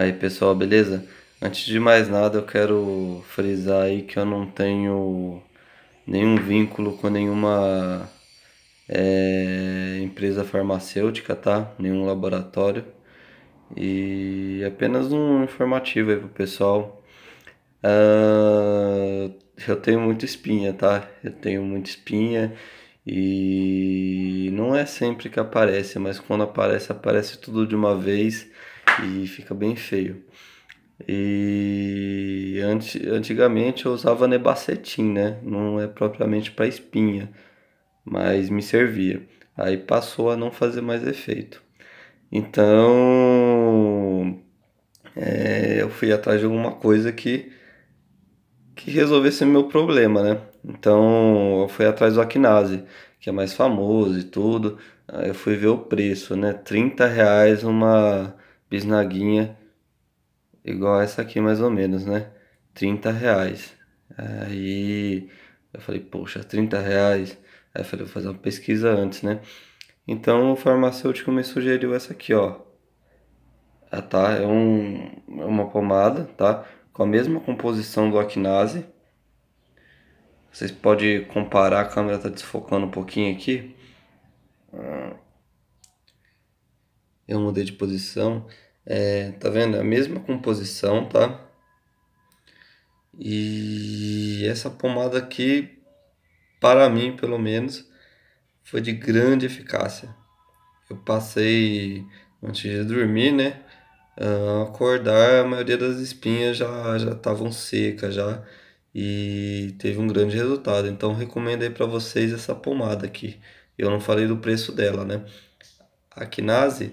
Aí pessoal, beleza? Antes de mais nada, eu quero frisar aí que eu não tenho nenhum vínculo com nenhuma é, empresa farmacêutica, tá? Nenhum laboratório. E apenas um informativo aí pro pessoal. Uh, eu tenho muita espinha, tá? Eu tenho muita espinha e não é sempre que aparece, mas quando aparece, aparece tudo de uma vez e fica bem feio. E antes, antigamente eu usava nebacetim, né? Não é propriamente para espinha, mas me servia. Aí passou a não fazer mais efeito. Então é, eu fui atrás de alguma coisa que, que resolvesse meu problema, né? Então eu fui atrás do Aknase, que é mais famoso e tudo. Aí eu fui ver o preço, né? 30 reais uma bisnaguinha igual essa aqui mais ou menos, né? 30 reais. Aí eu falei, poxa, 30 reais. Aí eu falei, vou fazer uma pesquisa antes, né? Então o farmacêutico me sugeriu essa aqui, ó. Ah, tá? É um, é uma pomada, tá? Com a mesma composição do Acnase. Vocês podem comparar, a câmera tá desfocando um pouquinho aqui. Eu mudei de posição. É, tá vendo? É a mesma composição, tá? E essa pomada aqui, para mim pelo menos, foi de grande eficácia. Eu passei antes de dormir, né? Ao acordar, a maioria das espinhas já já estavam secas já e teve um grande resultado. Então recomendo aí para vocês essa pomada aqui. Eu não falei do preço dela, né? A Kinase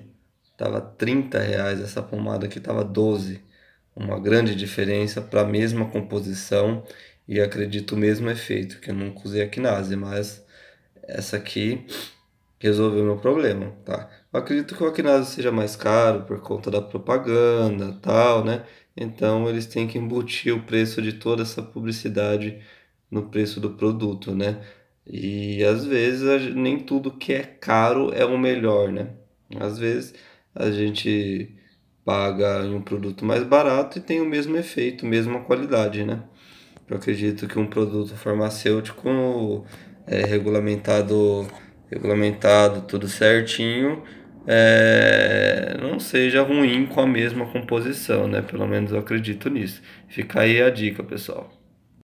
Tava 30 reais essa pomada aqui tava 12. Uma grande diferença para a mesma composição e acredito o mesmo efeito, que eu nunca usei a quinase, mas essa aqui resolveu meu problema, tá? Eu acredito que o quinase seja mais caro por conta da propaganda tal, né? Então eles têm que embutir o preço de toda essa publicidade no preço do produto, né? E às vezes nem tudo que é caro é o melhor, né? Às vezes a gente paga em um produto mais barato e tem o mesmo efeito, mesma qualidade, né? Eu acredito que um produto farmacêutico é regulamentado, regulamentado tudo certinho, é, não seja ruim com a mesma composição, né? Pelo menos eu acredito nisso. Fica aí a dica, pessoal.